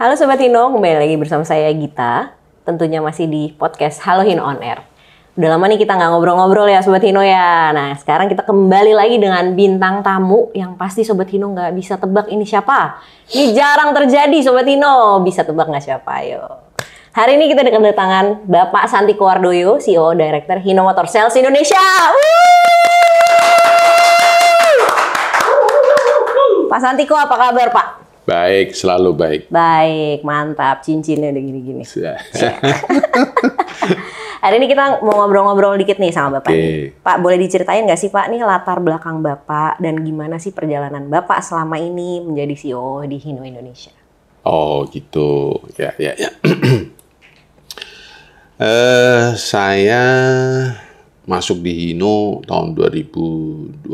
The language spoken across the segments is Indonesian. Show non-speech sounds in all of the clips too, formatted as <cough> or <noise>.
Halo Sobat Hino, kembali lagi bersama saya Gita. Tentunya masih di podcast Halo Hino On Air. Udah lama nih kita nggak ngobrol-ngobrol ya Sobat Hino ya. Nah sekarang kita kembali lagi dengan bintang tamu yang pasti Sobat Hino nggak bisa tebak ini siapa. Ini jarang terjadi Sobat Hino. Bisa tebak nggak siapa? Ayo. Hari ini kita dekat-dekat kedatangan Bapak Santi Kowardoyo, CEO Director Hino Motor Sales Indonesia. Woo! Pak Santiko apa kabar Pak? Baik, selalu baik. Baik, mantap. Cincinnya udah gini-gini. Iya. <laughs> Hari ini kita mau ngobrol-ngobrol dikit nih sama Bapak. Okay. Pak, boleh diceritain nggak sih Pak nih latar belakang Bapak dan gimana sih perjalanan Bapak selama ini menjadi CEO di Hino Indonesia? Oh gitu, ya ya ya. uh, <clears throat> saya masuk di Hino tahun 2012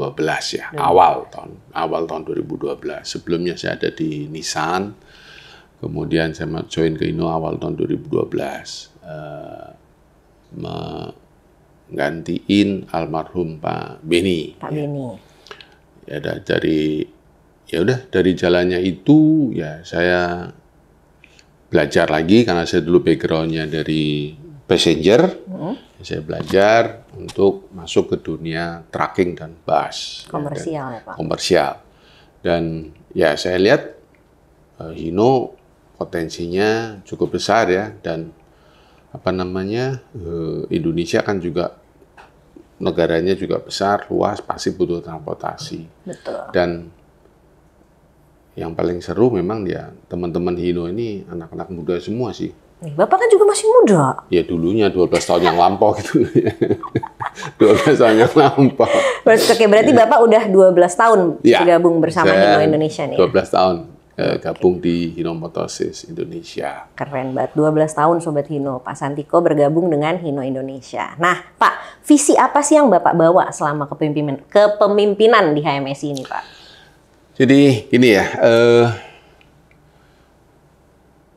ya, hmm. awal tahun awal tahun 2012. Sebelumnya saya ada di Nissan. Kemudian saya join ke Hino awal tahun 2012. Uh, eh, menggantiin almarhum Pak Beni. Pak ya. Beni. Ya, ya dari ya udah dari jalannya itu ya saya belajar lagi karena saya dulu backgroundnya dari passenger, hmm. saya belajar untuk masuk ke dunia trucking dan bus. Komersial ya, dan ya Pak? Komersial. Dan ya saya lihat uh, Hino potensinya cukup besar ya dan apa namanya uh, Indonesia kan juga negaranya juga besar, luas, pasti butuh transportasi. Betul. Dan yang paling seru memang ya teman-teman Hino ini anak-anak muda semua sih Bapak kan juga masih muda. Ya dulunya 12 tahun yang lampau gitu. 12 <laughs> tahun yang lampau. Oke, berarti ya. Bapak udah 12 tahun ya, bergabung bersama Hino Indonesia nih. 12 ya? tahun eh, gabung di Hino Motosis Indonesia. Keren banget. 12 tahun Sobat Hino. Pak Santiko bergabung dengan Hino Indonesia. Nah, Pak, visi apa sih yang Bapak bawa selama kepemimpinan, kepemimpinan di HMS ini, Pak? Jadi, gini ya. Eh,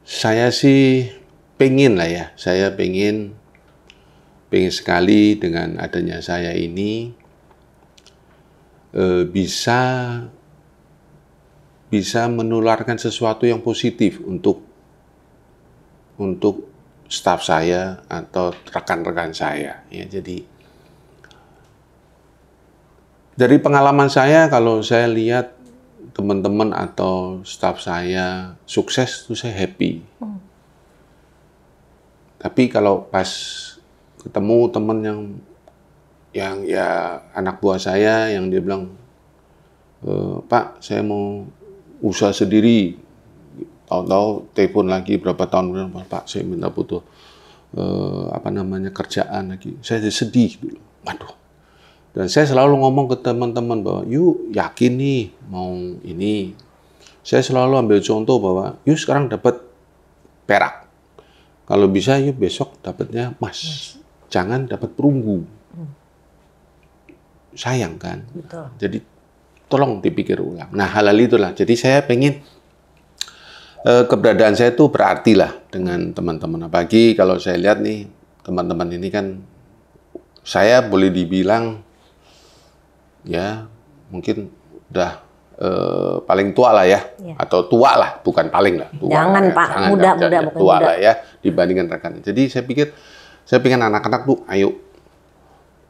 saya sih pengen lah ya, saya pengen pengen sekali dengan adanya saya ini e, bisa bisa menularkan sesuatu yang positif untuk untuk staf saya atau rekan-rekan saya ya jadi dari pengalaman saya kalau saya lihat teman-teman atau staf saya sukses itu saya happy hmm. Tapi kalau pas ketemu temen yang yang ya anak buah saya yang dia bilang, e, Pak, saya mau usaha sendiri. Tahu-tahu telepon lagi berapa tahun kemudian, Pak, saya minta butuh eh, apa namanya kerjaan lagi. Saya jadi sedih dulu. Waduh. Dan saya selalu ngomong ke teman-teman bahwa, yuk yakin nih mau ini. Saya selalu ambil contoh bahwa, yuk sekarang dapat perak kalau bisa yuk besok dapatnya emas. Jangan dapat perunggu. Hmm. Sayang kan? Betul. Jadi tolong dipikir ulang. Nah, halal hal itulah. Jadi saya pengen eh, keberadaan saya itu berarti lah dengan teman-teman. Apalagi kalau saya lihat nih teman-teman ini kan saya boleh dibilang ya mungkin udah Eh, paling tua lah ya, ya. atau tua lah, bukan paling lah. Tua jangan lah, ya. Pak, jangan, muda, jangan, muda, tua muda. lah ya dibandingkan rekan. Jadi saya pikir, saya pingin anak-anak tuh, ayo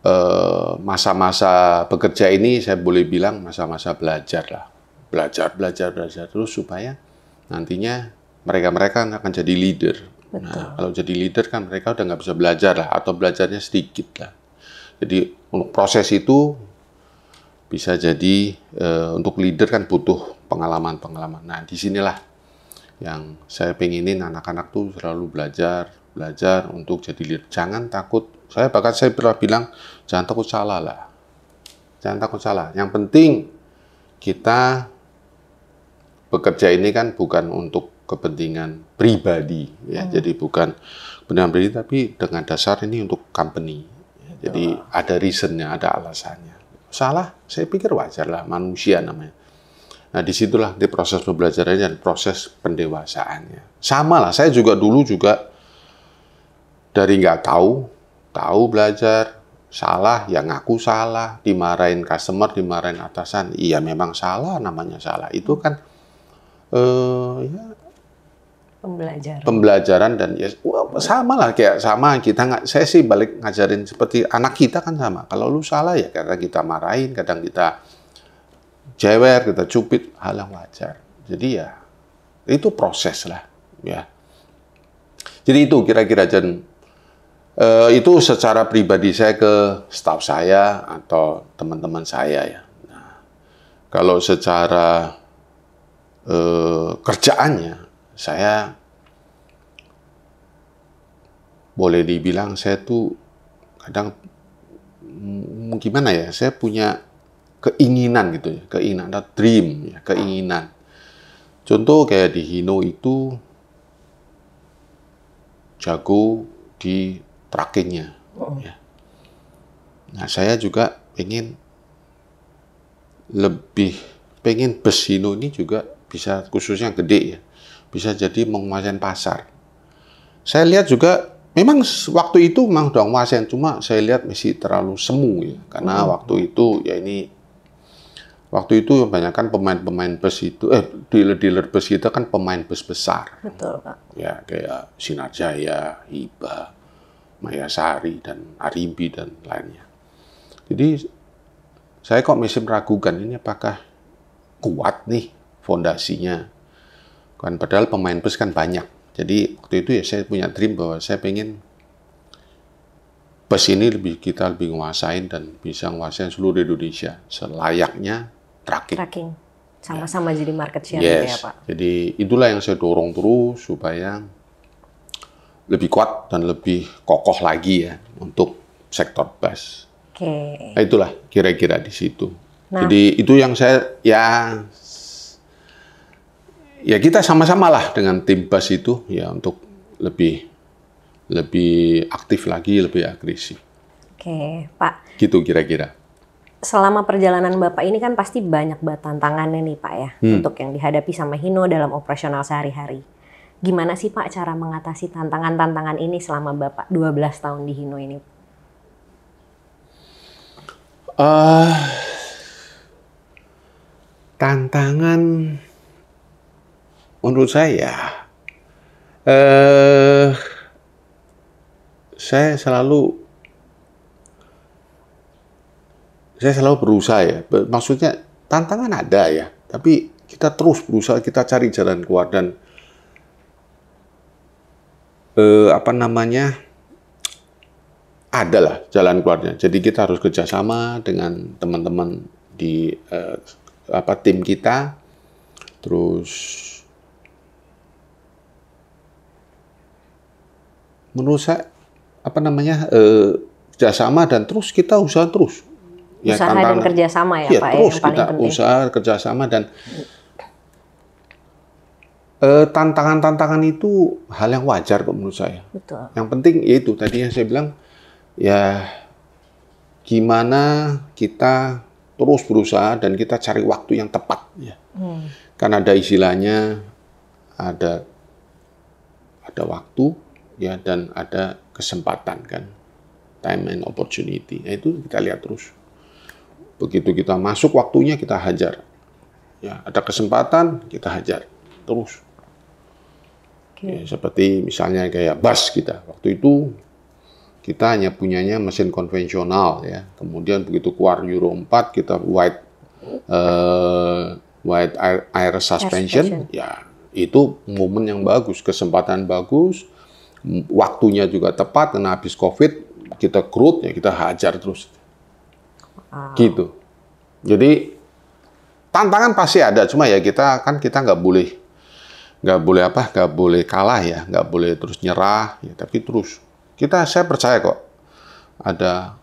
eh, masa-masa bekerja ini saya boleh bilang masa-masa belajar lah, belajar, belajar, belajar terus supaya nantinya mereka-mereka kan akan jadi leader. Nah, Betul. Nah, kalau jadi leader kan mereka udah nggak bisa belajar lah, atau belajarnya sedikit lah. Jadi untuk proses itu bisa jadi e, untuk leader kan butuh pengalaman-pengalaman. Nah, disinilah yang saya pengenin anak-anak tuh selalu belajar, belajar untuk jadi leader. Jangan takut, saya bahkan saya pernah bilang, jangan takut salah lah. Jangan takut salah. Yang penting kita bekerja ini kan bukan untuk kepentingan pribadi ya hmm. jadi bukan benar pribadi tapi dengan dasar ini untuk company jadi ada reasonnya ada alasannya Salah, saya pikir wajar lah manusia namanya. Nah, disitulah di proses pembelajarannya dan proses pendewasaannya. Sama lah, saya juga dulu juga dari nggak tahu, tahu belajar, salah, ya ngaku salah, dimarahin customer, dimarahin atasan. Iya memang salah, namanya salah. Itu kan eh, ya pembelajaran pembelajaran dan ya sama lah kayak sama kita nggak saya sih balik ngajarin seperti anak kita kan sama kalau lu salah ya kadang kita marahin kadang kita jewer kita cupit hal yang wajar jadi ya itu proses lah ya jadi itu kira-kira Jen uh, itu secara pribadi saya ke staff saya atau teman-teman saya ya nah, kalau secara uh, kerjaannya saya boleh dibilang saya tuh kadang mm, gimana ya saya punya keinginan gitu ya keinginan ada dream ya keinginan contoh kayak di Hino itu jago di trackingnya oh. ya. nah saya juga pengen lebih pengen bes Hino ini juga bisa khususnya gede ya bisa jadi menguasai pasar. Saya lihat juga memang waktu itu memang sudah menguasai, cuma saya lihat masih terlalu semu ya, karena hmm. waktu itu ya ini waktu itu kebanyakan pemain-pemain bus itu eh dealer-dealer bus itu kan pemain bus besar. Betul, Pak. Ya, kayak Sinarjaya, Hiba, Mayasari dan Arimbi dan lainnya. Jadi saya kok masih meragukan ini apakah kuat nih fondasinya Kan padahal pemain bus kan banyak. Jadi waktu itu ya saya punya dream bahwa saya pengen bus ini lebih kita lebih nguasain dan bisa nguasain seluruh Indonesia selayaknya tracking. Tracking. Ya. Sama-sama ya. jadi market share gitu ya, yes. ya Pak. Jadi itulah yang saya dorong terus supaya lebih kuat dan lebih kokoh lagi ya untuk sektor bus. Oke. Okay. Nah, itulah kira-kira di situ. Nah. Jadi itu yang saya ya ya kita sama sama lah dengan tim bas itu ya untuk lebih lebih aktif lagi, lebih agresif. Oke, Pak. Gitu kira-kira. Selama perjalanan Bapak ini kan pasti banyak banget tantangannya nih, Pak ya, hmm. untuk yang dihadapi sama Hino dalam operasional sehari-hari. Gimana sih Pak cara mengatasi tantangan-tantangan ini selama Bapak 12 tahun di Hino ini? Uh, tantangan menurut saya eh saya selalu saya selalu berusaha ya. Maksudnya tantangan ada ya, tapi kita terus berusaha kita cari jalan keluar dan eh, apa namanya adalah jalan keluarnya. Jadi kita harus kerjasama dengan teman-teman di eh, apa tim kita, terus menurut saya apa namanya uh, kerjasama dan terus kita usaha terus. Ya, usaha tantangan. dan kerjasama ya, iya, ya Pak. Terus yang kita penting. usaha kerjasama dan hmm. eh, tantangan-tantangan itu hal yang wajar kok menurut saya. Betul. Yang penting yaitu tadi yang saya bilang ya gimana kita terus berusaha dan kita cari waktu yang tepat ya. Hmm. Kan ada istilahnya ada ada waktu ya dan ada kesempatan kan time and opportunity Nah itu kita lihat terus begitu kita masuk waktunya kita hajar ya ada kesempatan kita hajar terus okay. ya, seperti misalnya kayak bus kita waktu itu kita hanya punyanya mesin konvensional ya kemudian begitu keluar Euro 4 kita white uh, eh, wide air, air suspension, air suspension ya itu momen yang bagus kesempatan bagus waktunya juga tepat karena habis covid kita kerut ya kita hajar terus wow. gitu jadi tantangan pasti ada cuma ya kita kan kita nggak boleh nggak boleh apa nggak boleh kalah ya nggak boleh terus nyerah ya, tapi terus kita saya percaya kok ada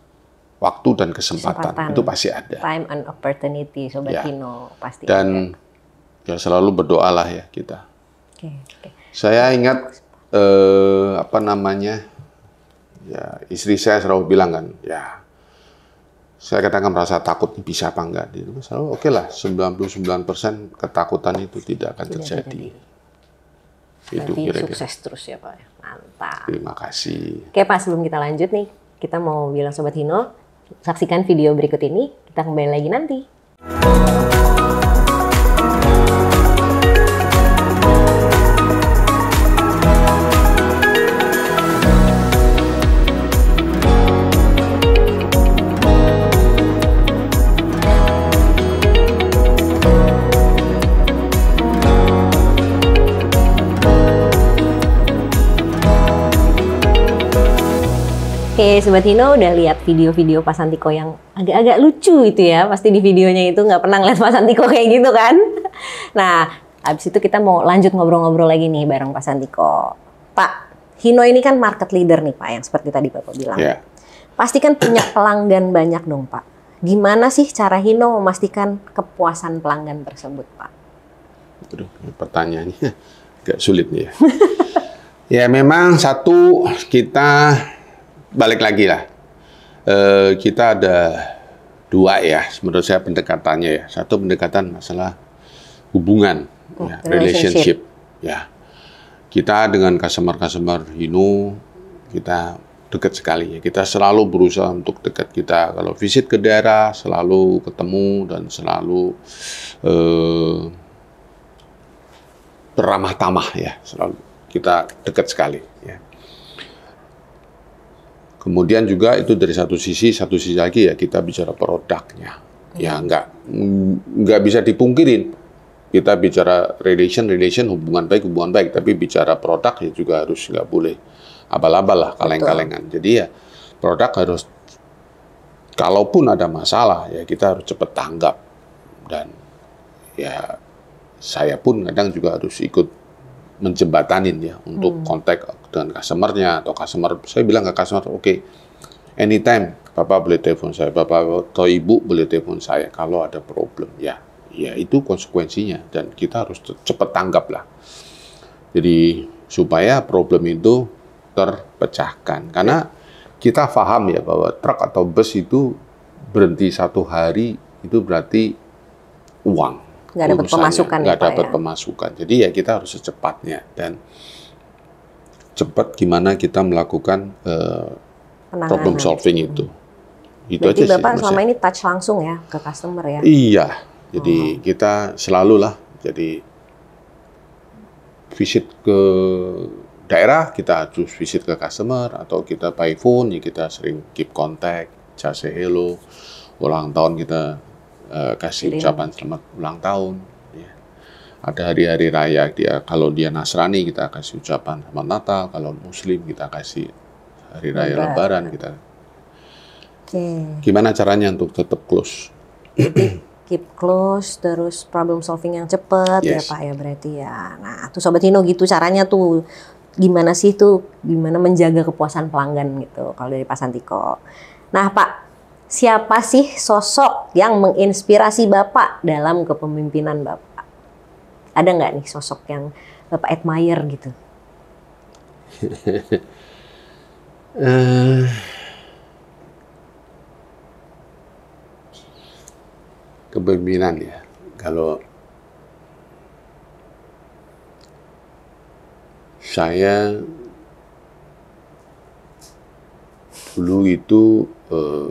waktu dan kesempatan, kesempatan. itu pasti ada time and opportunity sobat ya. Kino pasti dan ada. ya selalu berdoalah ya kita okay, okay. saya ingat eh, apa namanya ya istri saya selalu bilang kan ya saya kadang merasa takut bisa apa enggak di rumah selalu oke okay lah 99% ketakutan itu tidak akan tidak terjadi jadi. itu kira-kira sukses terus ya Pak mantap terima kasih oke Pak sebelum kita lanjut nih kita mau bilang Sobat Hino saksikan video berikut ini kita kembali lagi nanti Oke, Sobat Hino udah lihat video-video Pak Santiko yang agak-agak lucu itu ya. Pasti di videonya itu nggak pernah ngeliat Pak Santiko <laughs> kayak gitu kan. Nah, abis itu kita mau lanjut ngobrol-ngobrol lagi nih bareng Pak Santiko. Pak, Hino ini kan market leader nih Pak, yang seperti tadi Bapak bilang. Yeah. Pasti kan punya pelanggan banyak dong Pak. Gimana sih cara Hino memastikan kepuasan pelanggan tersebut Pak? Aduh, pertanyaannya <laughs> agak sulit nih ya. <laughs> ya memang satu kita balik lagi lah. E, kita ada dua ya, menurut saya pendekatannya ya. Satu pendekatan masalah hubungan, oh, ya, relationship. relationship. Ya, kita dengan customer-customer Hino kita dekat sekali ya. Kita selalu berusaha untuk dekat kita. Kalau visit ke daerah selalu ketemu dan selalu e, eh, beramah tamah ya. Selalu kita dekat sekali ya. Kemudian juga itu dari satu sisi, satu sisi lagi ya kita bicara produknya. Iya. Ya nggak nggak bisa dipungkirin. Kita bicara relation, relation hubungan baik, hubungan baik. Tapi bicara produk ya juga harus nggak boleh abal-abal lah, kaleng-kalengan. Jadi ya produk harus kalaupun ada masalah ya kita harus cepat tanggap dan ya saya pun kadang juga harus ikut menjembatanin ya untuk hmm. kontak dengan customernya atau customer saya bilang ke customer oke okay, anytime bapak boleh telepon saya bapak atau ibu boleh telepon saya kalau ada problem ya ya itu konsekuensinya dan kita harus cepat tanggap lah jadi supaya problem itu terpecahkan karena kita paham ya bahwa truk atau bus itu berhenti satu hari itu berarti uang nggak dapat pemasukan ya nggak dapat ya? pemasukan jadi ya kita harus secepatnya dan cepat gimana kita melakukan uh, problem solving itu. Itu Berarti aja Bapak sih, selama ya. ini touch langsung ya ke customer ya? Iya. Jadi hmm. kita lah jadi visit ke daerah, kita harus visit ke customer atau kita by phone ya kita sering keep contact, just say hello. Ulang tahun kita uh, kasih ucapan selamat ulang tahun ada hari-hari raya dia kalau dia Nasrani kita kasih ucapan selamat Natal kalau Muslim kita kasih hari raya Lebaran, Lebaran kita okay. gimana caranya untuk tetap close keep close terus problem solving yang cepat ya, yes. ya Pak ya berarti ya nah tuh Sobat Hino gitu caranya tuh gimana sih tuh gimana menjaga kepuasan pelanggan gitu kalau dari Pak Santiko nah Pak siapa sih sosok yang menginspirasi Bapak dalam kepemimpinan Bapak ada nggak nih sosok yang Bapak admire gitu? <laughs> Eh. kepemimpinan ya. Kalau saya dulu itu uh,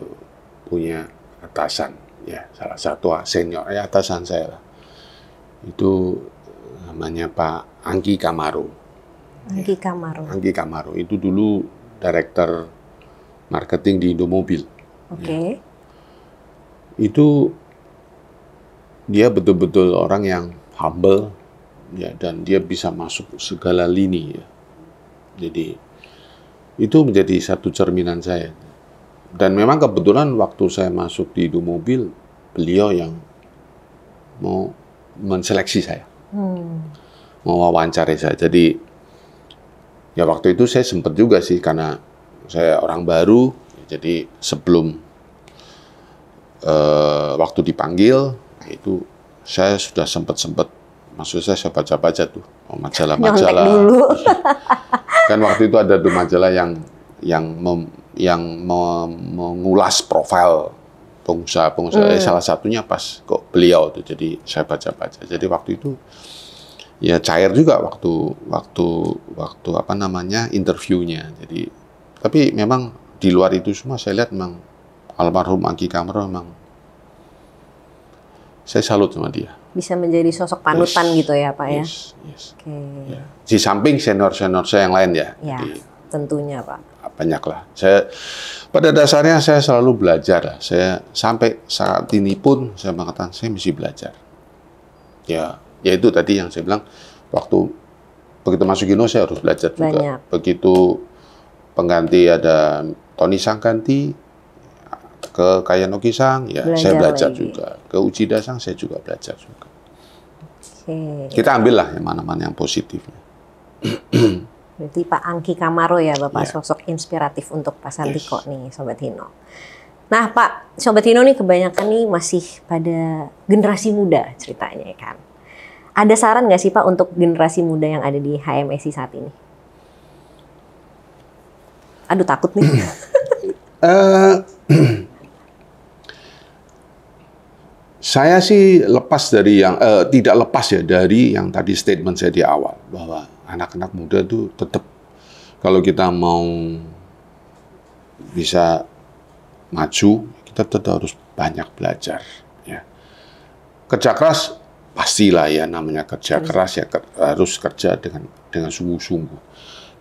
punya atasan ya salah satu senior ya atasan saya lah itu namanya Pak Angki Kamaro. Angki Kamaro. Angki Kamaro itu dulu direktur marketing di Indomobil. Oke. Okay. Ya. Itu dia betul-betul orang yang humble ya dan dia bisa masuk segala lini ya. Jadi itu menjadi satu cerminan saya. Dan memang kebetulan waktu saya masuk di Indomobil, beliau yang mau menseleksi saya hmm. wawancara saya. Jadi ya waktu itu saya sempat juga sih karena saya orang baru, jadi sebelum uh, waktu dipanggil itu saya sudah sempat sempat maksud saya saya baca-baca tuh oh, majalah-majalah. <laughs> kan waktu itu ada tuh majalah yang yang mem, yang mem, mengulas profil pengusaha-pengusaha hmm. Eh, salah satunya pas kok beliau tuh jadi saya baca-baca jadi waktu itu ya cair juga waktu waktu waktu apa namanya interviewnya jadi tapi memang di luar itu semua saya lihat memang almarhum Aki Kamro memang saya salut sama dia bisa menjadi sosok panutan yes, gitu ya pak ya yes, okay. Yeah. di samping senior senior saya yang lain ya, ya jadi, tentunya pak banyak lah. Saya pada dasarnya saya selalu belajar Saya sampai saat ini pun saya mengatakan saya masih belajar. Ya, yaitu tadi yang saya bilang waktu begitu masuk Gino saya harus belajar juga. Banyak. Begitu pengganti ada Tony Sang ganti ke Kayanoki Sang ya belajar saya belajar lagi. juga. Ke Uji Dasang saya juga belajar juga. Okay. Kita ambillah yang mana-mana yang positifnya. <clears throat> Berarti Pak Angki Kamaro ya Bapak yeah. sosok inspiratif untuk Pak Santiko yes. nih Sobat Hino. Nah Pak, Sobat Hino nih kebanyakan nih masih pada generasi muda ceritanya ya kan. Ada saran nggak sih Pak untuk generasi muda yang ada di HMSI saat ini? Aduh takut nih. uh, <clears throat> <clears throat> saya sih lepas dari yang uh, tidak lepas ya dari yang tadi statement saya di awal bahwa anak-anak muda tuh tetap kalau kita mau bisa maju, kita tetap harus banyak belajar. Ya. Kerja keras pastilah ya namanya kerja keras ya harus kerja dengan dengan sungguh-sungguh.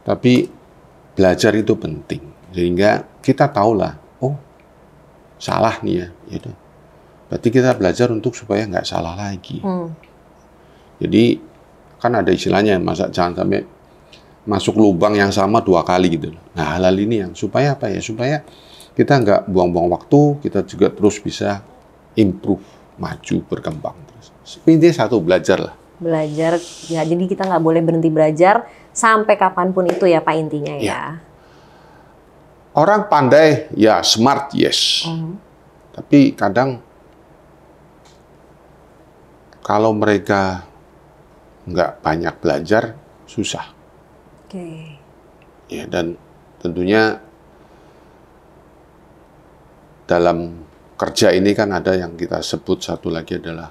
Tapi belajar itu penting sehingga kita tahulah oh salah nih ya itu. Berarti kita belajar untuk supaya nggak salah lagi. Hmm. Jadi kan ada istilahnya masa jangan sampai masuk lubang yang sama dua kali gitu. Nah halal ini yang supaya apa ya? Supaya kita nggak buang-buang waktu, kita juga terus bisa improve, maju, berkembang terus. Intinya satu belajar lah. Belajar, ya jadi kita nggak boleh berhenti belajar sampai kapanpun itu ya Pak intinya ya. ya. Orang pandai ya smart yes, uh-huh. tapi kadang kalau mereka nggak banyak belajar susah. Oke. Okay. Ya dan tentunya dalam kerja ini kan ada yang kita sebut satu lagi adalah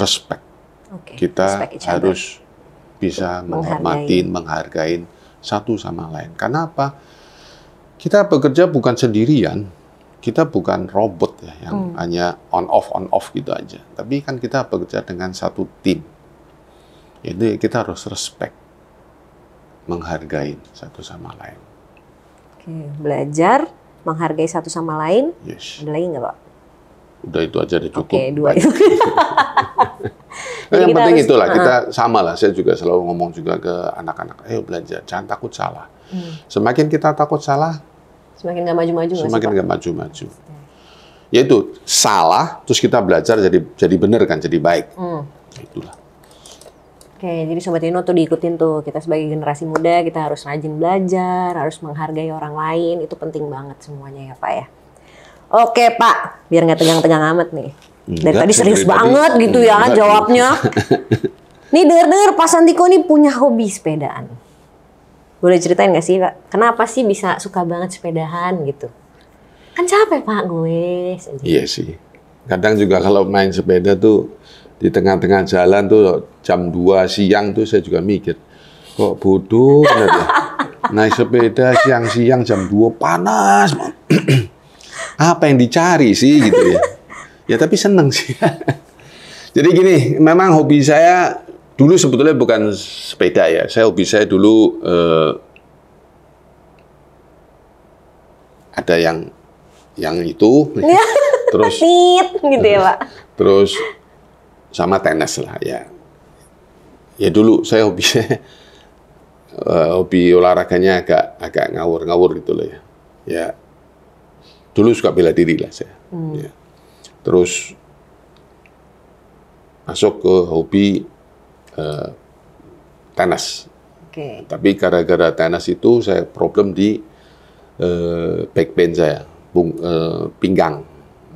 respect. Okay. Kita respect harus bisa menghormati, menghargai satu sama lain. Karena apa? Kita bekerja bukan sendirian. Kita bukan robot ya yang hmm. hanya on off on off gitu aja. Tapi kan kita bekerja dengan satu tim ini kita harus respect, menghargai satu sama lain. Oke, belajar menghargai satu sama lain. Yes. Ada lagi nggak Pak? Udah itu aja udah cukup. Oke, dua itu. <laughs> nah, <laughs> yang penting harus, itulah, uh. kita ah. sama lah. Saya juga selalu ngomong juga ke anak-anak, ayo belajar, jangan takut salah. Hmm. Semakin kita takut salah, semakin nggak maju-maju. Semakin nggak maju-maju. Yaitu salah, terus kita belajar jadi jadi benar kan, jadi baik. Hmm. Itulah. Oke, jadi Sobat Ino tuh diikutin tuh. Kita sebagai generasi muda, kita harus rajin belajar, harus menghargai orang lain. Itu penting banget semuanya ya Pak ya. Oke Pak, biar nggak tegang-tegang amat nih. Enggak, tadi serius dari banget tadi, gitu ya enggak, jawabnya. <laughs> nih denger-denger Pak Santiko nih punya hobi sepedaan. Boleh ceritain nggak sih Pak? Kenapa sih bisa suka banget sepedahan gitu? Kan capek Pak gue. Iya sih. Kadang juga kalau main sepeda tuh di tengah-tengah jalan tuh jam 2 siang tuh saya juga mikir kok bodoh ya naik sepeda siang-siang jam 2 panas <clears throat> apa yang dicari sih gitu ya ya tapi seneng sih <laughs> jadi gini memang hobi saya dulu sebetulnya bukan sepeda ya saya hobi saya dulu eh, ada yang yang itu ya. terus <laughs> gitu ya pak terus sama tenis lah ya. Ya dulu saya hobi <laughs> eh, hobi olahraganya agak agak ngawur-ngawur gitu loh ya. Ya dulu suka bela diri lah saya. Hmm. Ya. Terus masuk ke hobi uh, tenis. Okay. Tapi gara-gara tenis itu saya problem di uh, back pain saya, bung, uh, pinggang.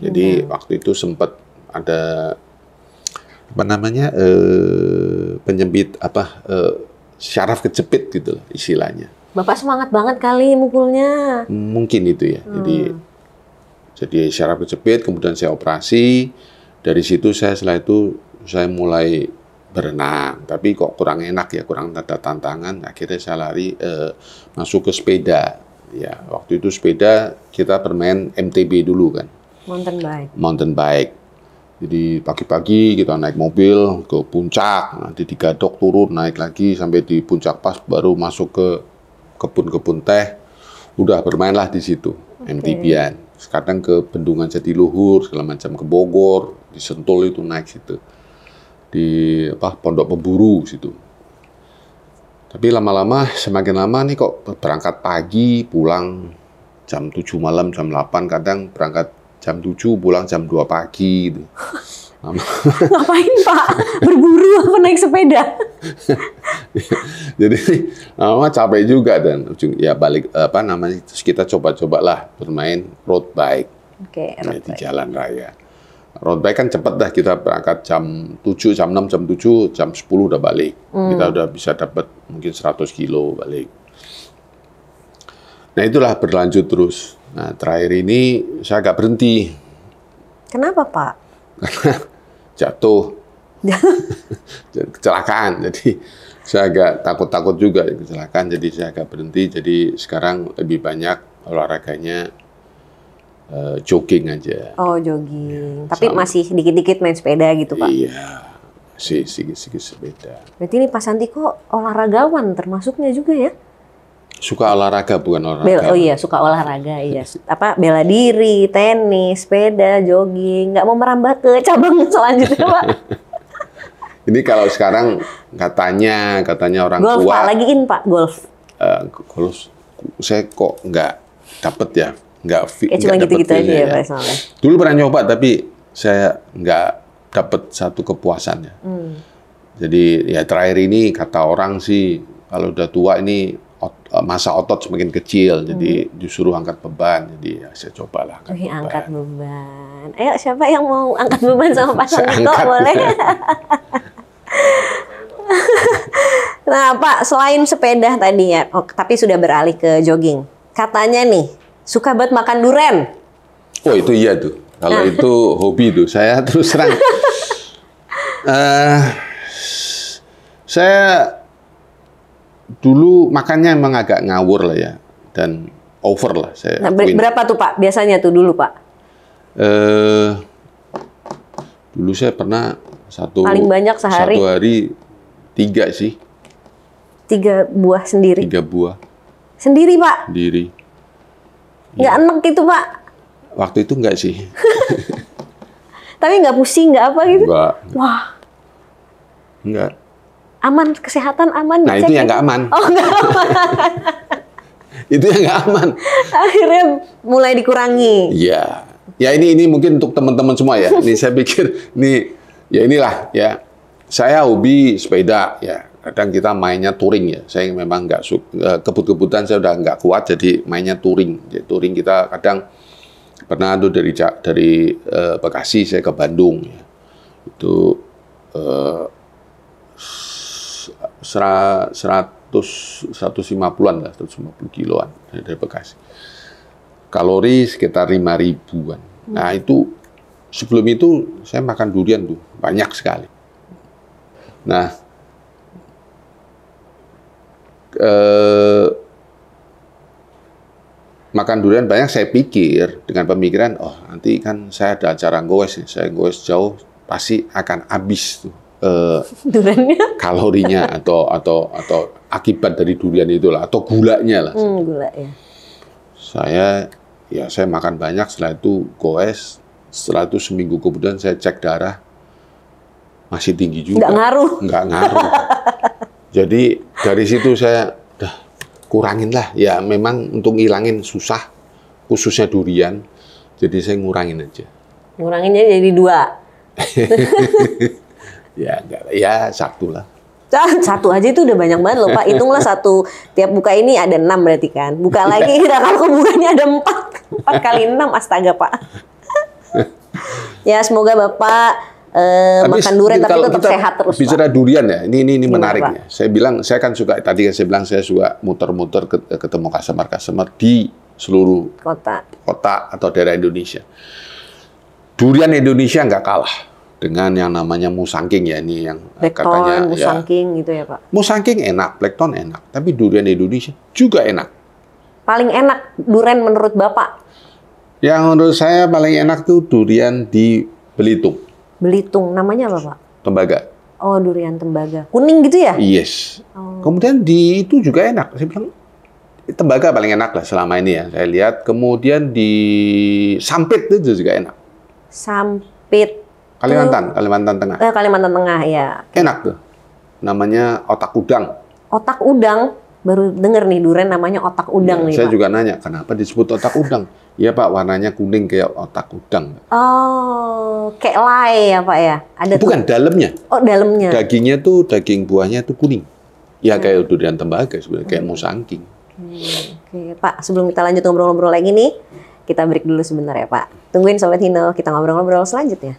Jadi hmm. waktu itu sempat ada apa namanya eh, penyempit apa eh, syaraf kejepit gitu loh istilahnya. Bapak semangat banget kali mukulnya. Mungkin itu ya. Hmm. Jadi jadi syaraf kejepit, kemudian saya operasi. Dari situ saya setelah itu saya mulai berenang, tapi kok kurang enak ya, kurang tanda tantangan. Akhirnya saya lari eh, masuk ke sepeda. Ya, waktu itu sepeda kita bermain MTB dulu kan. Mountain bike. Mountain bike jadi pagi-pagi kita naik mobil ke puncak, nanti digadok turun naik lagi sampai di puncak pas baru masuk ke kebun-kebun teh. Udah bermainlah di situ okay. mtb Sekarang ke Bendungan Jatiluhur, segala macam ke Bogor, di Sentul itu naik situ. Di apa Pondok Pemburu situ. Tapi lama-lama semakin lama nih kok berangkat pagi, pulang jam 7 malam, jam 8 kadang berangkat jam 7 pulang jam 2 pagi gitu. <laughs> Ngapain Pak? Berburu apa naik sepeda? <laughs> Jadi mama capek juga dan ya balik apa namanya terus kita coba-cobalah bermain road bike. Oke, okay, road di jalan raya. Road bike kan cepat dah kita berangkat jam 7, jam 6, jam 7, jam 10 udah balik. Hmm. Kita udah bisa dapat mungkin 100 kilo balik. Nah itulah berlanjut terus Nah, terakhir ini saya agak berhenti. Kenapa, Pak? <laughs> jatuh. <laughs> kecelakaan. Jadi saya agak takut-takut juga kecelakaan. Jadi saya agak berhenti. Jadi sekarang lebih banyak olahraganya uh, jogging aja. Oh, jogging. Ya, Tapi sama. masih dikit-dikit main sepeda gitu, Pak? Iya. sih, sedikit-sedikit sepeda. Berarti ini Pak Santi kok olahragawan termasuknya juga ya? Suka olahraga bukan olahraga. Bel, oh iya, suka olahraga iya. Apa bela diri, tenis, sepeda, jogging, nggak mau merambah ke cabang <laughs> selanjutnya, Pak. <laughs> ini kalau sekarang katanya katanya orang golf, tua. Golf, Pak, lagiin Pak, golf. Uh, golf saya kok nggak dapet ya, nggak fit. cuma gitu-gitu aja ya, ya, Pak soalnya. Dulu pernah nyoba tapi saya nggak dapet satu kepuasannya. Hmm. Jadi ya terakhir ini kata orang sih kalau udah tua ini Eh, masa otot semakin kecil, hmm. jadi disuruh angkat beban. Jadi ya saya cobalah angkat Wih, angkat beban. Ayo siapa yang mau angkat beban sama Pak <laughs> Sanito boleh? <laughs> <laughs> nah Pak, selain sepeda tadi ya, oh, tapi sudah beralih ke jogging. Katanya nih, suka buat makan duren. Oh itu iya tuh. Kalau nah. itu hobi tuh, saya terus terang. uh, saya dulu makannya emang agak ngawur lah ya dan over lah saya. Nah, ber berapa tuh Pak biasanya tuh dulu Pak? Eh dulu saya pernah satu paling banyak sehari satu hari tiga sih tiga buah sendiri tiga buah sendiri pak sendiri nggak ya. enak gitu pak waktu itu nggak sih <laughs> tapi nggak pusing nggak apa gitu Enggak. wah nggak aman kesehatan aman nah itu yang nggak aman oh nggak aman <laughs> itu yang nggak aman akhirnya mulai dikurangi ya ya ini ini mungkin untuk teman-teman semua ya ini <laughs> saya pikir ini ya inilah ya saya hobi sepeda ya kadang kita mainnya touring ya saya memang nggak eh, kebut-kebutan saya udah nggak kuat jadi mainnya touring jadi ya, touring kita kadang pernah tuh dari dari uh, Bekasi saya ke Bandung ya. itu uh, 150-an lah, 150 kiloan dari Bekasi. Kalori sekitar 5 ribuan. Nah, itu sebelum itu saya makan durian tuh banyak sekali. Nah, eh, makan durian banyak saya pikir dengan pemikiran, oh nanti kan saya ada acara gowes, saya gowes jauh pasti akan habis tuh Eh, kalorinya atau atau atau akibat dari durian itulah atau gulanya lah. Hmm, gula ya. Saya ya saya makan banyak setelah itu goes setelah itu seminggu kemudian saya cek darah masih tinggi juga. Nggak ngaruh. Nggak ngaruh. <laughs> Jadi dari situ saya dah kurangin lah ya memang untuk ngilangin susah khususnya durian jadi saya ngurangin aja. Nguranginnya jadi dua. <laughs> Ya, ya satu lah. Ah, satu aja itu udah banyak banget loh Pak. Hitunglah satu. Tiap buka ini ada enam berarti kan. Buka iya. lagi, nah <laughs> kalau bukanya ada empat. Empat kali enam, astaga Pak. ya semoga Bapak eh, Habis, makan durian tapi tetap sehat terus. Bicara Pak. durian ya, ini ini, ini menarik ya. Saya bilang saya kan suka tadi saya bilang saya suka muter-muter eh, ketemu customer-customer di seluruh kota kota atau daerah Indonesia. Durian Indonesia nggak kalah dengan yang namanya musangking ya ini yang eh, Blackton, katanya ya. musangking ya, gitu ya Pak. Musangking enak, blackton enak, tapi durian di Indonesia juga enak. Paling enak durian menurut Bapak? Yang menurut saya paling enak tuh durian di Belitung. Belitung namanya apa Pak? Tembaga. Oh, durian tembaga. Kuning gitu ya? Yes. Oh. Kemudian di itu juga enak. Saya bilang tembaga paling enak lah selama ini ya. Saya lihat kemudian di sampit itu juga enak. Sampit Kalimantan, Kalimantan Tengah. Eh, Kalimantan Tengah ya. Enak tuh. Namanya otak udang. Otak udang? Baru denger nih duren namanya otak udang ya, nih. Saya Pak. juga nanya kenapa disebut otak udang? Iya Pak, warnanya kuning kayak otak udang. Oh, kayak lay ya Pak ya? Ada Bukan dalamnya. Oh, dalamnya. Dagingnya tuh daging buahnya tuh kuning. Ya hmm. kayak durian tembaga sebenarnya, hmm. kayak musangking. Hmm. Oke, Pak, sebelum kita lanjut ngobrol-ngobrol lagi nih, kita break dulu sebentar ya Pak. Tungguin Sobat Hino, kita ngobrol-ngobrol selanjutnya.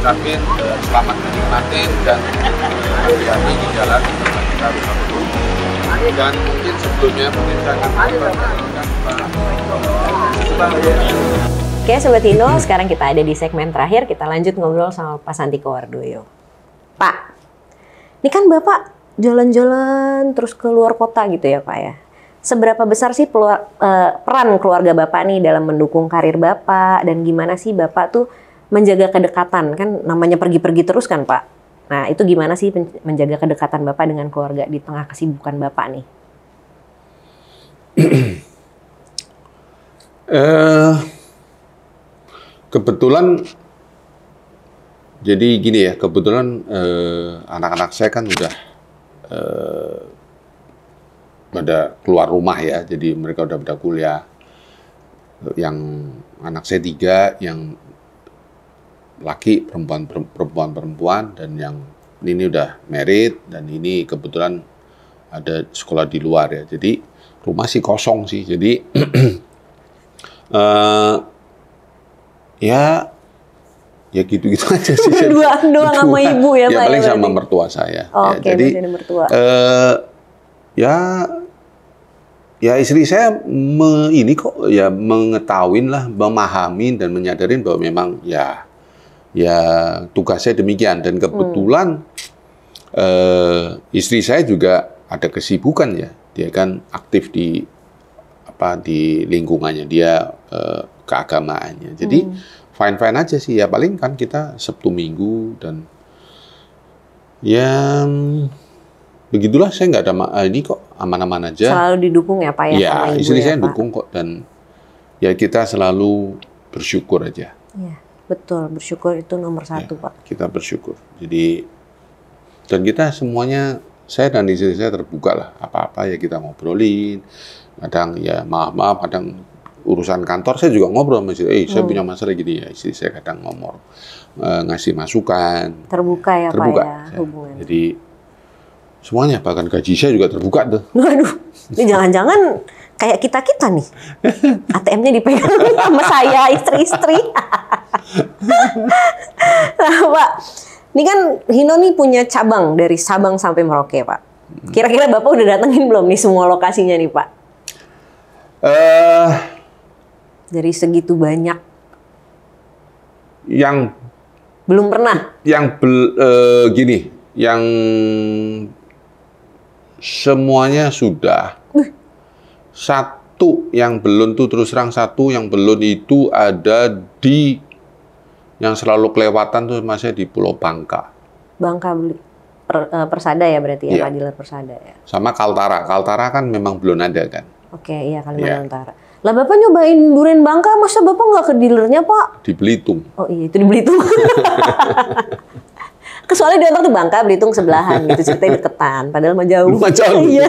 ucapin eh, selamat menikmati dan hati di jalan kita dan mungkin sebelumnya pemirsa akan menyampaikan Oke Sobat Hino, sekarang kita ada di segmen terakhir, kita lanjut ngobrol sama Pak Santiko Wardoyo. Pak, ini kan Bapak jalan-jalan terus ke luar kota gitu ya Pak ya? Seberapa besar sih peluar, eh, peran keluarga Bapak nih dalam mendukung karir Bapak dan gimana sih Bapak tuh menjaga kedekatan kan namanya pergi-pergi terus kan Pak. Nah itu gimana sih menjaga kedekatan Bapak dengan keluarga di tengah kesibukan Bapak nih? <clears throat> eh, kebetulan jadi gini ya kebetulan eh, anak-anak eh, saya kan udah eh, pada keluar rumah ya jadi mereka udah pada kuliah yang anak saya tiga yang laki, perempuan perempuan perempuan dan yang ini udah merit dan ini kebetulan ada sekolah di luar ya. Jadi rumah sih kosong sih. Jadi uh, <clears throat> ya ya gitu-gitu <laughs> aja sih. dua, dua sama ibu ya, ya Pak. Ya paling sama mertua saya. Oh, ya, okay, jadi Uh, ya ya istri saya me, ini kok ya mengetahuin lah, memahami dan menyadarin bahwa memang ya ya tugas saya demikian dan hmm. kebetulan hmm. istri saya juga ada kesibukan ya dia kan aktif di apa di lingkungannya dia eh, keagamaannya jadi hmm. fine fine aja sih ya paling kan kita sabtu minggu dan ya begitulah saya nggak ada eh, ini kok aman-aman aja selalu didukung ya pak ya, ya istri ya, saya pak. dukung kok dan ya kita selalu bersyukur aja ya. Betul, bersyukur itu nomor ya, satu, ya, Pak. Kita bersyukur. Jadi, dan kita semuanya, saya dan istri saya terbuka lah. Apa-apa ya kita ngobrolin. Kadang ya maaf-maaf, kadang urusan kantor saya juga ngobrol sama istri. Eh, saya hmm. punya masalah gini ya. Istri saya kadang ngomor, e, eh, ngasih masukan. Terbuka ya, terbuka, Pak ya, saya. hubungan. Jadi, semuanya bahkan gaji saya juga terbuka tuh. Aduh, ini jangan-jangan kayak kita kita nih ATM-nya <laughs> dipegang <laughs> sama saya istri-istri. <laughs> nah, Pak, ini kan Hino nih punya cabang dari Sabang sampai Merauke, Pak. Hmm. Kira-kira Bapak udah datengin belum nih semua lokasinya nih, Pak? Uh, dari segitu banyak. Yang belum pernah. Yang bel, uh, gini, yang semuanya sudah satu yang belum tuh terus terang satu yang belum itu ada di yang selalu kelewatan tuh masih di Pulau Bangka. Bangka beli per, eh, Persada ya berarti ya, ya. Pak dealer Persada ya. Sama Kaltara, Kaltara kan memang belum ada kan. Oke, iya Kalimantan ya. Utara. Lah Bapak nyobain durian Bangka, masa Bapak nggak ke dealernya Pak? Di Belitung. Oh iya, itu di Belitung. <laughs> soalnya di tuh Bangka Belitung sebelahan gitu ceritanya deketan padahal mah jauh. Mah jauh. <laughs> Iya.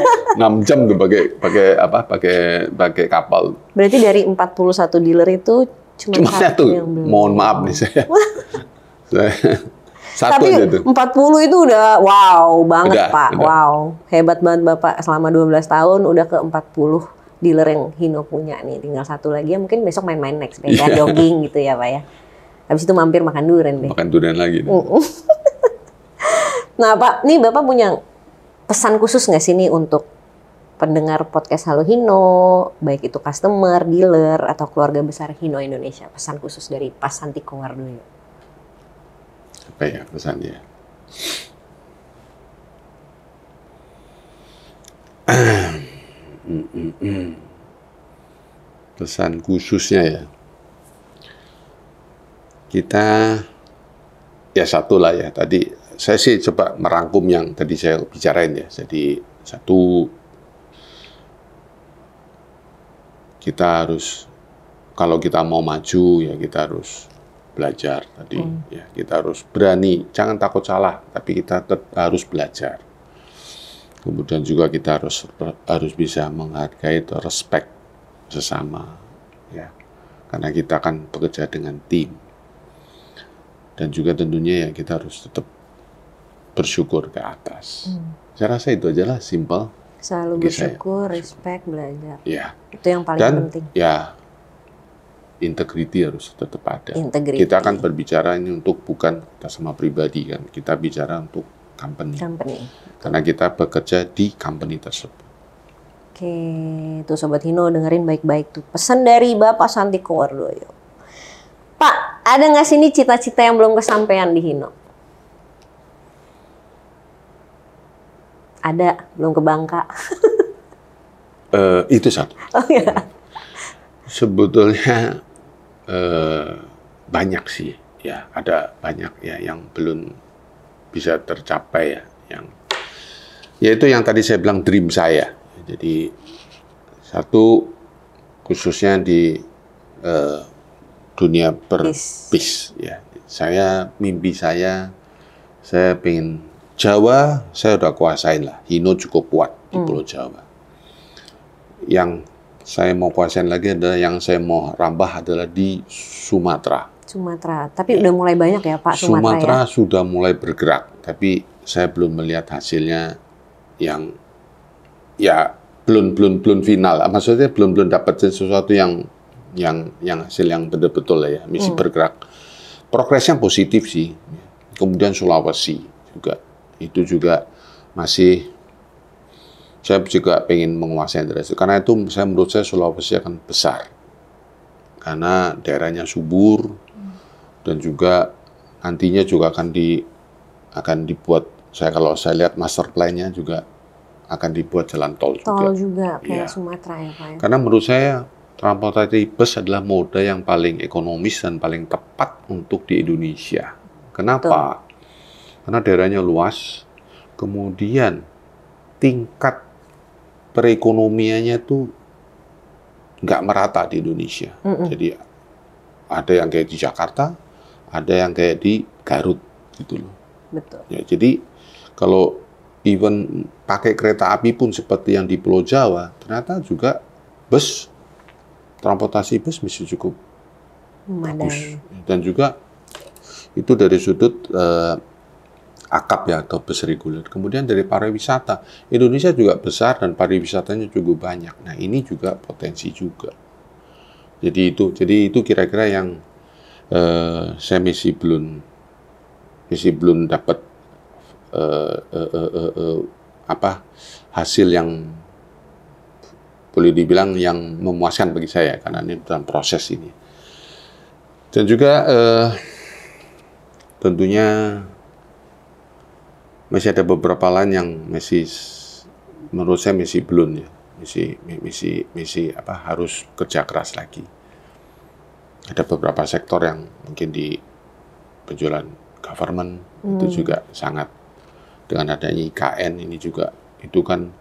jam tuh pakai pakai apa? Pakai pakai kapal. Berarti dari empat puluh satu dealer itu cuma, cuma satu. Yang belum. Mohon maaf nih saya. <laughs> satu Tapi empat puluh itu udah wow banget udah, Pak. Udah. Wow. Hebat banget Bapak selama 12 tahun udah ke empat puluh dealer yang Hino punya nih. Tinggal satu lagi ya mungkin besok main-main next sepeda iya. yeah. jogging gitu ya Pak ya. Habis itu mampir makan durian deh. Makan durian lagi. <laughs> Nah Pak, nih Bapak punya pesan khusus nggak sih nih untuk pendengar podcast Halo Hino, baik itu customer, dealer, atau keluarga besar Hino Indonesia? Pesan khusus dari Pak Santi Kongar dulu. Apa ya pesannya? <clears throat> Pesan khususnya ya, kita ya satu lah ya tadi saya sih coba merangkum yang tadi saya bicarain ya. Jadi satu kita harus kalau kita mau maju ya kita harus belajar tadi hmm. ya kita harus berani jangan takut salah tapi kita harus belajar kemudian juga kita harus harus bisa menghargai atau respect sesama ya karena kita akan bekerja dengan tim dan juga tentunya ya kita harus tetap bersyukur ke atas. Hmm. Saya rasa itu aja lah, simple. Selalu bersyukur, saya. respect, belajar. Ya. Itu yang paling Dan, penting. Ya, integriti harus tetap ada. Integrity. Kita akan berbicara ini untuk bukan kita sama pribadi kan, kita bicara untuk company. Company. Karena kita bekerja di company tersebut. Oke, tuh Sobat Hino dengerin baik-baik tuh. Pesan dari Bapak Santi Kowardoyo. Pak, ada nggak sih ini cita-cita yang belum kesampaian di Hino? Ada, belum ke Bangka. uh, <laughs> itu satu. Oh, iya. Sebetulnya uh, banyak sih, ya ada banyak ya yang belum bisa tercapai ya, yang yaitu yang tadi saya bilang dream saya. Jadi satu khususnya di uh, dunia perpis, ya. Saya mimpi saya saya ingin. Jawa saya udah kuasain lah. Hino cukup kuat di hmm. Pulau Jawa. Yang saya mau kuasain lagi adalah yang saya mau rambah adalah di Sumatera. Sumatera. Tapi ya. udah mulai banyak ya Pak Sumatera. ya? sudah mulai bergerak, tapi saya belum melihat hasilnya yang ya belum belum belum final. Maksudnya belum belum dapetin sesuatu yang yang yang hasil yang betul-betul ya, misi hmm. bergerak. Progresnya positif sih. Kemudian Sulawesi juga itu juga masih saya juga ingin menguasai daerah itu karena itu saya menurut saya Sulawesi akan besar karena daerahnya subur dan juga nantinya juga akan di akan dibuat saya kalau saya lihat master plan-nya juga akan dibuat jalan tol juga. Tol juga kayak ya. Sumatera ya Pak. Ya? Karena menurut saya transportasi bus adalah moda yang paling ekonomis dan paling tepat untuk di Indonesia. Kenapa? Betul karena daerahnya luas kemudian tingkat perekonomiannya itu nggak merata di Indonesia mm -mm. jadi ada yang kayak di Jakarta ada yang kayak di Garut gitu loh betul ya jadi kalau even pakai kereta api pun seperti yang di Pulau Jawa ternyata juga bus transportasi bus masih cukup Madang. bagus dan juga itu dari sudut uh, akap ya atau bus reguler. Kemudian dari pariwisata, Indonesia juga besar dan pariwisatanya cukup banyak. Nah ini juga potensi juga. Jadi itu, jadi itu kira-kira yang uh, saya masih belum masih belum dapat uh, uh, uh, uh, apa hasil yang boleh dibilang yang memuaskan bagi saya karena ini dalam proses ini dan juga uh, tentunya masih ada beberapa lain yang masih menurut saya masih belum ya masih masih masih apa harus kerja keras lagi ada beberapa sektor yang mungkin di penjualan government hmm. itu juga sangat dengan adanya IKN ini juga itu kan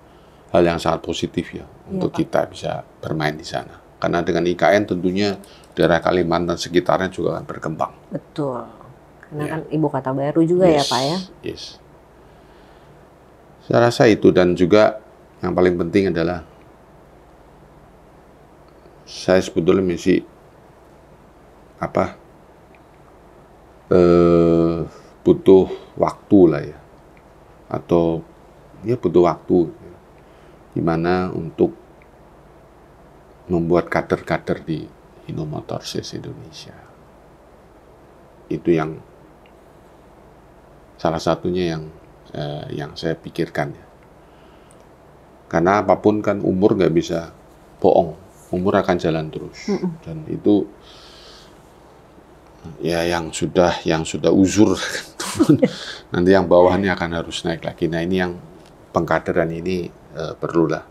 hal yang sangat positif ya, ya untuk Pak. kita bisa bermain di sana karena dengan IKN tentunya daerah Kalimantan sekitarnya juga akan berkembang betul karena ya. kan ibu kota baru juga ya, yes. ya Pak ya yes saya rasa itu dan juga yang paling penting adalah saya sebetulnya misi apa eh, butuh waktu lah ya atau ya butuh waktu gimana untuk membuat kader-kader di Inomotorsis Indonesia itu yang salah satunya yang eh, yang saya pikirkan. Ya. Karena apapun kan umur nggak bisa bohong, umur akan jalan terus mm -mm. dan itu ya yang sudah yang sudah uzur <laughs> nanti yang bawahnya akan harus naik lagi. Nah ini yang pengkaderan ini eh, perlulah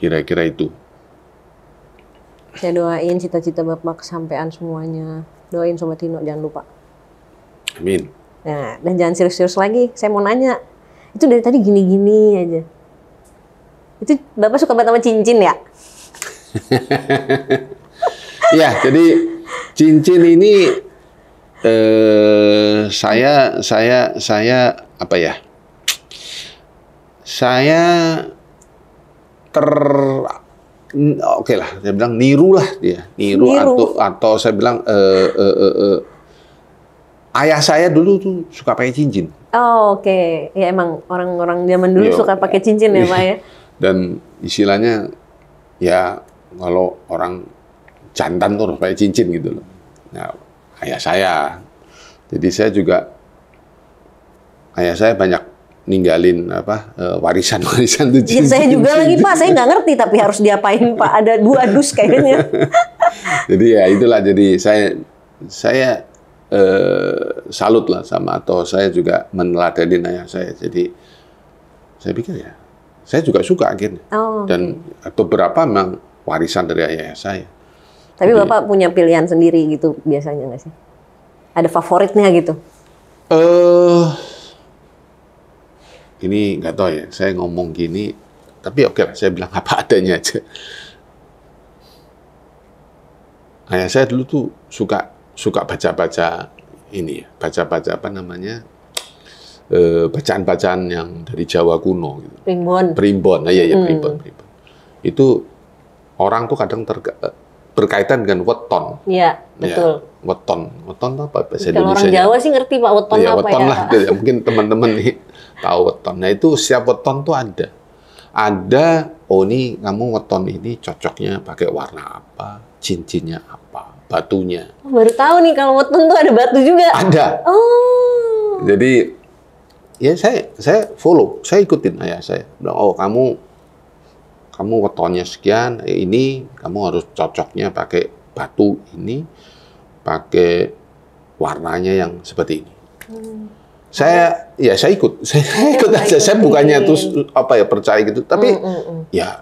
kira-kira itu. Saya doain cita-cita Bapak kesampaian semuanya. Doain Sobat Tino, jangan lupa. Amin. Nah, dan jangan serius-serius lagi. Saya mau nanya, itu dari tadi gini-gini aja. Itu Bapak suka banget sama cincin ya? <laughs> ya, jadi cincin ini eh, saya saya saya apa ya? Saya ter oke lah, saya bilang niru lah dia, niru, niru. atau atau saya bilang eh, eh, eh, eh ayah saya dulu tuh suka pakai cincin. Oh, oke. Okay. Ya emang orang-orang zaman dulu Yo, iya. suka pakai cincin ya, Pak ya. <laughs> Dan istilahnya ya kalau orang jantan tuh harus pakai cincin gitu loh. Nah, ayah saya. Jadi saya juga ayah saya banyak ninggalin apa eh, warisan-warisan tuh ya, cincin. Ya, saya juga cincin. <laughs> lagi Pak, saya nggak ngerti tapi harus diapain Pak? Ada dua dus kayaknya. <laughs> jadi ya itulah jadi saya saya eh, salut lah sama atau saya juga meneladani ayah saya. Jadi saya pikir ya, saya juga suka akhirnya. Oh, Dan beberapa memang warisan dari ayah saya. Tapi Jadi, bapak punya pilihan sendiri gitu biasanya nggak sih? Ada favoritnya gitu? Eh, ini nggak tahu ya. Saya ngomong gini, tapi oke okay saya bilang <laughs> apa adanya aja. Ayah saya dulu tuh suka suka baca-baca ini ya, baca-baca apa namanya? Eh, bacaan-bacaan yang dari Jawa kuno gitu. Primbon. Primbon. Nah, iya ya, primbon, primbon. Itu orang tuh kadang terkait eh, berkaitan dengan weton. Iya, iya betul. Ya, weton. Weton apa bahasa Kalau Indonesia? Orang Jawa sih ngerti Pak weton ya, apa weton ya. Lah, ya. Mungkin teman-teman nih tahu weton. Nah, itu siap weton tuh ada. Ada oh ini kamu weton ini cocoknya pakai warna apa, cincinnya apa batunya. Oh, baru tahu nih kalau weton tuh ada batu juga. Ada. Oh. Jadi ya saya saya follow, saya ikutin ayah saya. Bilang, "Oh, kamu kamu wetonnya sekian, eh, ini kamu harus cocoknya pakai batu ini, pakai warnanya yang seperti ini." Hmm. Saya ya saya ikut, <laughs> saya, oh, ikut aja. Saya bukannya terus apa ya percaya gitu, tapi hmm, hmm, hmm. ya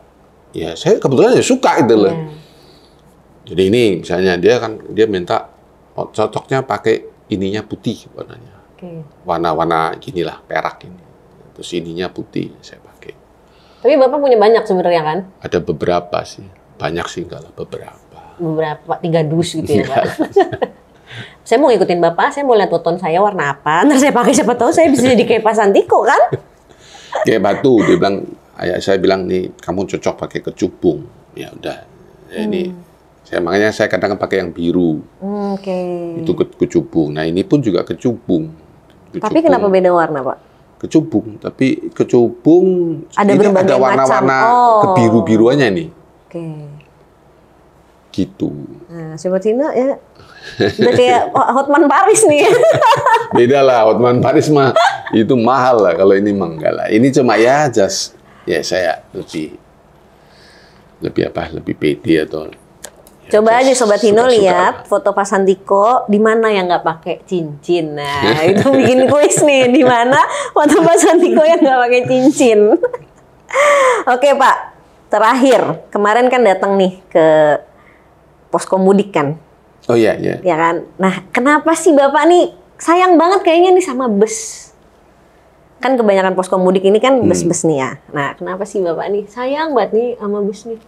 ya saya kebetulan ya suka gitu loh. Hmm. Jadi ini misalnya dia kan dia minta oh, cocoknya pakai ininya putih warnanya. Okay. Warna-warna ginilah perak ini. Terus ininya putih saya pakai. Tapi Bapak punya banyak sebenarnya kan? Ada beberapa sih. Banyak sih enggak lah, beberapa. Beberapa, tiga dus gitu ya iya. Pak? <laughs> saya mau ngikutin Bapak, saya mau lihat weton saya warna apa. Ntar saya pakai siapa tahu saya bisa jadi kayak Pak Santiko kan? <laughs> kayak batu, dia bilang, ayah saya bilang nih kamu cocok pakai kecubung. Ya udah, ya, ini hmm. Saya makanya saya kadang pakai yang biru. Hmm, oke. Okay. Itu ke, kecubung. Nah ini pun juga kecubung. ke Tapi kenapa beda warna pak? Kecubung, tapi kecubung ada ini ada warna-warna oh. kebiru-biruannya nih. Oke. Okay. Gitu. Nah, Sobat Cina ya <laughs> udah kayak Hotman Paris nih. <laughs> beda lah, Hotman Paris mah itu mahal lah kalau ini mah enggak lah. Ini cuma ya just ya saya lebih lebih apa lebih pede atau Ya, Coba aja sobat Hino lihat foto Pak Santiko di mana yang nggak pakai cincin. Nah, <laughs> itu bikin kuis nih di mana foto Pak Santiko yang nggak pakai cincin. <laughs> Oke, Pak. Terakhir, kemarin kan datang nih ke posko mudik kan? Oh iya, iya. Ya kan? Nah, kenapa sih Bapak nih sayang banget kayaknya nih sama bus? Kan kebanyakan posko mudik ini kan hmm. bus-bus nih ya. Nah, kenapa sih Bapak nih sayang banget nih sama bus nih?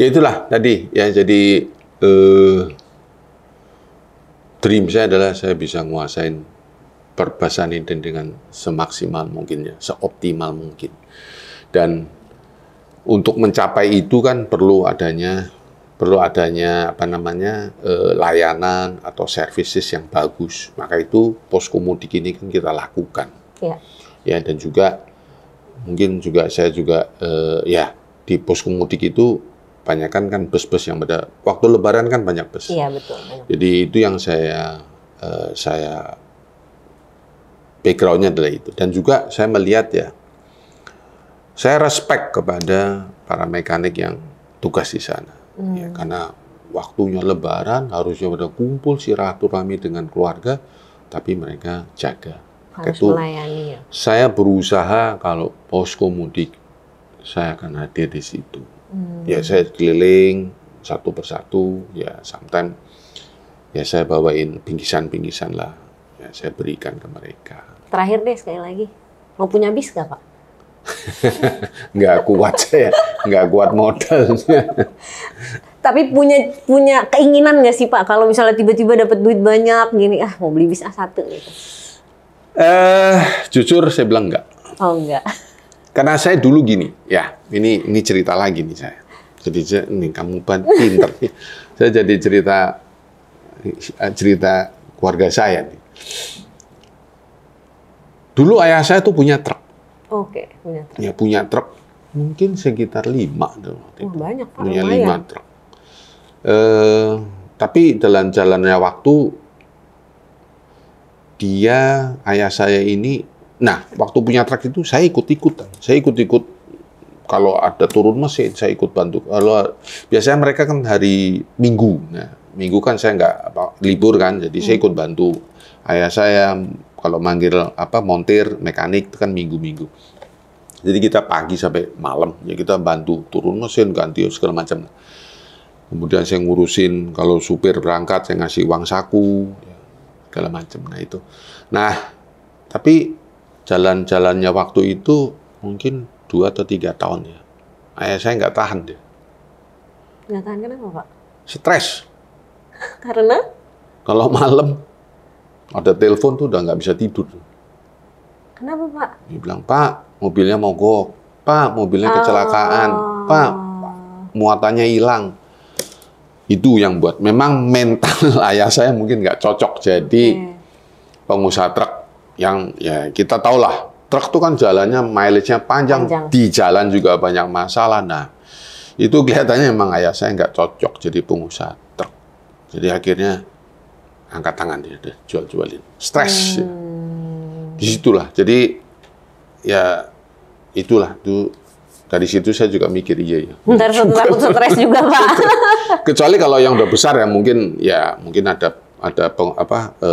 ya itulah tadi ya jadi eh, dream saya adalah saya bisa menguasai perbasan ini dengan semaksimal mungkin seoptimal mungkin. Dan untuk mencapai itu kan perlu adanya perlu adanya apa namanya eh, layanan atau services yang bagus. Maka itu poskomudik ini kan kita lakukan. Ya. ya dan juga mungkin juga saya juga eh, ya di poskomudik itu banyakkan kan bus-bus yang pada waktu lebaran kan banyak bus. Iya betul. Jadi itu yang saya uh, saya backgroundnya adalah itu dan juga saya melihat ya saya respect kepada para mekanik yang tugas di sana hmm. ya, karena waktunya lebaran harusnya pada kumpul si ratu rami dengan keluarga tapi mereka jaga Harus itu ya. saya berusaha kalau posko mudik saya akan hadir di situ Hmm. Ya saya keliling satu persatu, ya sometimes ya saya bawain pinggisan-pinggisan lah, ya saya berikan ke mereka. Terakhir deh sekali lagi, mau punya bis nggak Pak? <laughs> nggak kuat saya, nggak kuat modalnya. Tapi punya punya keinginan nggak sih Pak? Kalau misalnya tiba-tiba dapat duit banyak gini, ah mau beli bis A1 gitu. Eh, jujur saya bilang enggak. Oh enggak. Karena saya dulu gini, ya ini ini cerita lagi nih saya. Jadi ini kamu ban pinter. <laughs> saya jadi cerita eh, cerita keluarga saya nih. Dulu ayah saya tuh punya truk. Oke, punya truk. Ya punya truk mungkin sekitar lima dulu. Oh, banyak Pak. Punya lima lima truk. Eh, tapi dalam jalannya waktu dia ayah saya ini Nah, waktu punya truk itu saya ikut-ikutan. Saya ikut-ikut kalau ada turun mesin, saya ikut bantu. Kalau biasanya mereka kan hari Minggu. Nah, Minggu kan saya nggak apa, libur kan, jadi hmm. saya ikut bantu ayah saya kalau manggil apa montir, mekanik itu kan Minggu-minggu. Jadi kita pagi sampai malam ya kita bantu turun mesin, ganti segala macam. Kemudian saya ngurusin kalau supir berangkat saya ngasih uang saku ya, segala macam. Nah itu. Nah, tapi jalan-jalannya waktu itu mungkin dua atau tiga tahun ya. Ayah saya nggak tahan deh. Nggak tahan kenapa Pak? Stres. <laughs> Karena? Kalau malam ada telepon tuh udah nggak bisa tidur. Kenapa Pak? Dia bilang, Pak mobilnya mogok. Pak mobilnya oh. kecelakaan. Pak muatannya hilang. Itu yang buat. Memang mental <laughs> ayah saya mungkin nggak cocok jadi okay. pengusaha truk yang ya kita tahulah truk itu kan jalannya mileage-nya panjang, panjang, di jalan juga banyak masalah. Nah, itu kelihatannya memang ayah saya nggak cocok jadi pengusaha truk. Jadi akhirnya angkat tangan dia deh, jual-jualin. Stres. Hmm. Ya. Disitulah. Jadi ya itulah itu dari situ saya juga mikir iya ya. Ntar takut stres juga pak. <laughs> Kecuali kalau yang udah besar ya mungkin ya mungkin ada ada peng, apa e,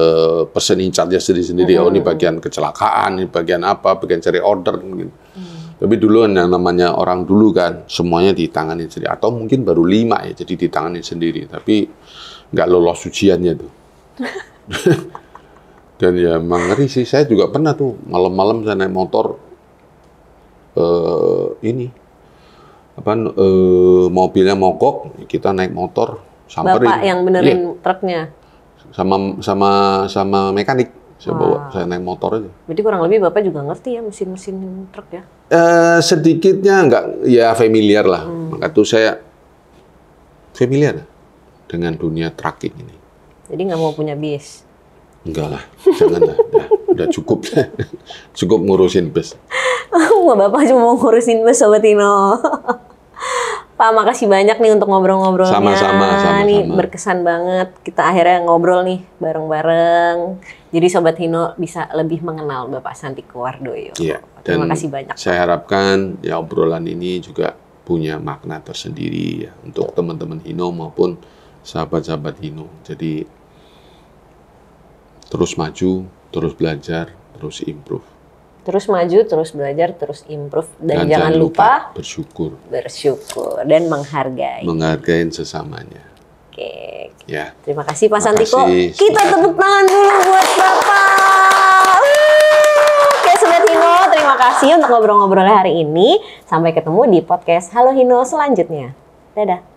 person in charge sendiri-sendiri. -hmm. Oh ini hmm. bagian kecelakaan, ini bagian apa, bagian cari order. mungkin gitu. hmm. Tapi dulu yang namanya orang dulu kan semuanya ditangani sendiri atau mungkin baru lima ya jadi ditangani sendiri tapi nggak lolos ujiannya tuh. <laughs> Dan ya mengeri sih saya juga pernah tuh malam-malam saya naik motor eh, ini apa eh, mobilnya mogok kita naik motor samperin. Bapak yang benerin iya. truknya sama sama sama mekanik saya bawa saya naik motor aja. Berarti kurang lebih bapak juga ngerti ya mesin-mesin truk ya? Eh, sedikitnya nggak ya familiar lah. Hmm. Maka tuh saya familiar dengan dunia trucking ini. Jadi nggak mau punya bis? Enggak lah, jangan lah. Udah, udah cukup lah. <laughs> cukup ngurusin bis. <laughs> Wah bapak cuma mau ngurusin bis sobat Tino. <laughs> Pak, makasih banyak nih untuk ngobrol-ngobrolnya. Sama-sama. Sama-sama. berkesan banget. Kita akhirnya ngobrol nih bareng-bareng. Jadi Sobat Hino bisa lebih mengenal Bapak Santi Kuwardoyo. Iya. kasih banyak. Saya harapkan ya obrolan ini juga punya makna tersendiri ya untuk teman-teman Hino maupun sahabat-sahabat Hino. Jadi terus maju, terus belajar, terus improve terus maju, terus belajar, terus improve dan, dan jangan lupa, lupa bersyukur. Bersyukur dan menghargai. Menghargai sesamanya. Oke. Ya. Terima kasih Pak Santiko. Kita tepuk tangan dulu buat Bapak. Oke, Sobat Hino, terima kasih untuk ngobrol-ngobrolnya hari ini. Sampai ketemu di podcast Halo Hino selanjutnya. Dadah.